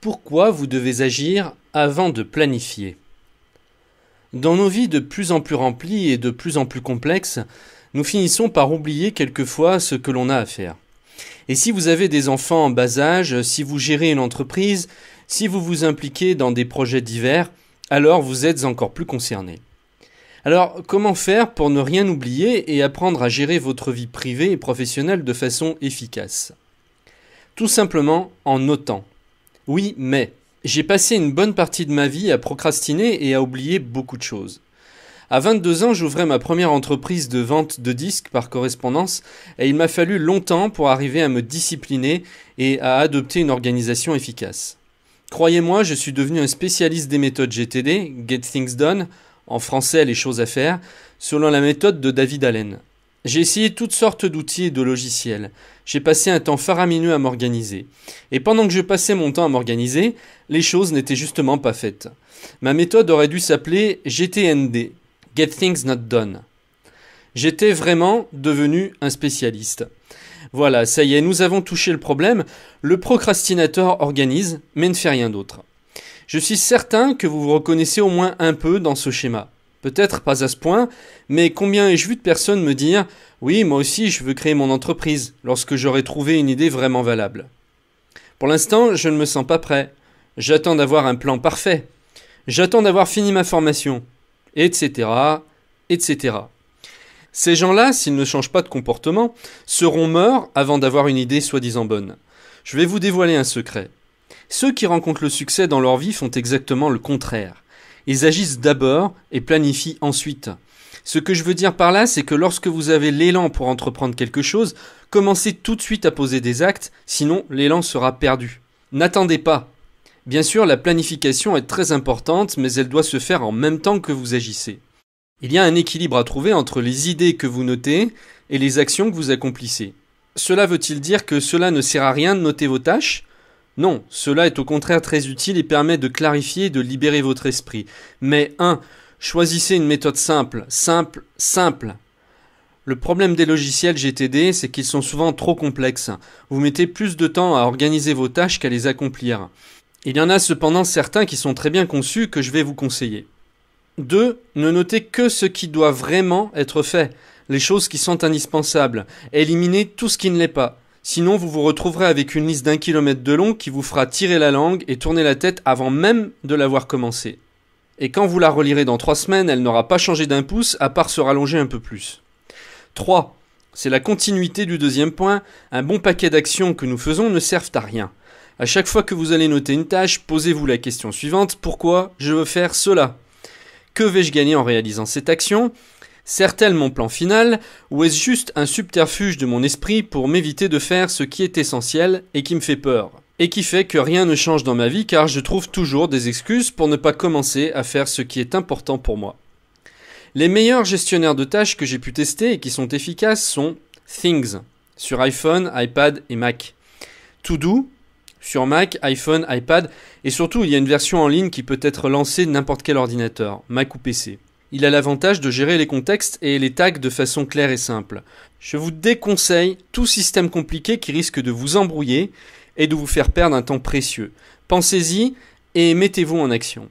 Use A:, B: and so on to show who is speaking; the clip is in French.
A: Pourquoi vous devez agir avant de planifier Dans nos vies de plus en plus remplies et de plus en plus complexes, nous finissons par oublier quelquefois ce que l'on a à faire. Et si vous avez des enfants en bas âge, si vous gérez une entreprise, si vous vous impliquez dans des projets divers, alors vous êtes encore plus concerné. Alors comment faire pour ne rien oublier et apprendre à gérer votre vie privée et professionnelle de façon efficace Tout simplement en notant oui, mais j'ai passé une bonne partie de ma vie à procrastiner et à oublier beaucoup de choses. À 22 ans, j'ouvrais ma première entreprise de vente de disques par correspondance et il m'a fallu longtemps pour arriver à me discipliner et à adopter une organisation efficace. Croyez-moi, je suis devenu un spécialiste des méthodes GTD, Get Things Done, en français les choses à faire, selon la méthode de David Allen. J'ai essayé toutes sortes d'outils et de logiciels. J'ai passé un temps faramineux à m'organiser. Et pendant que je passais mon temps à m'organiser, les choses n'étaient justement pas faites. Ma méthode aurait dû s'appeler GTND, Get Things Not Done. J'étais vraiment devenu un spécialiste. Voilà, ça y est, nous avons touché le problème. Le procrastinateur organise, mais ne fait rien d'autre. Je suis certain que vous vous reconnaissez au moins un peu dans ce schéma. Peut-être pas à ce point, mais combien ai-je vu de personnes me dire Oui, moi aussi je veux créer mon entreprise lorsque j'aurai trouvé une idée vraiment valable. Pour l'instant, je ne me sens pas prêt. J'attends d'avoir un plan parfait. J'attends d'avoir fini ma formation. Etc. Etc. Ces gens-là, s'ils ne changent pas de comportement, seront morts avant d'avoir une idée soi-disant bonne. Je vais vous dévoiler un secret. Ceux qui rencontrent le succès dans leur vie font exactement le contraire. Ils agissent d'abord et planifient ensuite. Ce que je veux dire par là, c'est que lorsque vous avez l'élan pour entreprendre quelque chose, commencez tout de suite à poser des actes, sinon l'élan sera perdu. N'attendez pas. Bien sûr, la planification est très importante, mais elle doit se faire en même temps que vous agissez. Il y a un équilibre à trouver entre les idées que vous notez et les actions que vous accomplissez. Cela veut-il dire que cela ne sert à rien de noter vos tâches non, cela est au contraire très utile et permet de clarifier et de libérer votre esprit. Mais 1. Choisissez une méthode simple, simple, simple. Le problème des logiciels GTD, c'est qu'ils sont souvent trop complexes. Vous mettez plus de temps à organiser vos tâches qu'à les accomplir. Il y en a cependant certains qui sont très bien conçus que je vais vous conseiller. 2. Ne notez que ce qui doit vraiment être fait, les choses qui sont indispensables. Éliminez tout ce qui ne l'est pas. Sinon, vous vous retrouverez avec une liste d'un kilomètre de long qui vous fera tirer la langue et tourner la tête avant même de l'avoir commencé. Et quand vous la relirez dans trois semaines, elle n'aura pas changé d'un pouce à part se rallonger un peu plus. 3. C'est la continuité du deuxième point. Un bon paquet d'actions que nous faisons ne servent à rien. À chaque fois que vous allez noter une tâche, posez-vous la question suivante pourquoi je veux faire cela Que vais-je gagner en réalisant cette action sert mon plan final, ou est-ce juste un subterfuge de mon esprit pour m'éviter de faire ce qui est essentiel et qui me fait peur et qui fait que rien ne change dans ma vie car je trouve toujours des excuses pour ne pas commencer à faire ce qui est important pour moi. Les meilleurs gestionnaires de tâches que j'ai pu tester et qui sont efficaces sont Things sur iPhone, iPad et Mac. To Do sur Mac, iPhone, iPad et surtout il y a une version en ligne qui peut être lancée n'importe quel ordinateur, Mac ou PC. Il a l'avantage de gérer les contextes et les tags de façon claire et simple. Je vous déconseille tout système compliqué qui risque de vous embrouiller et de vous faire perdre un temps précieux. Pensez-y et mettez-vous en action.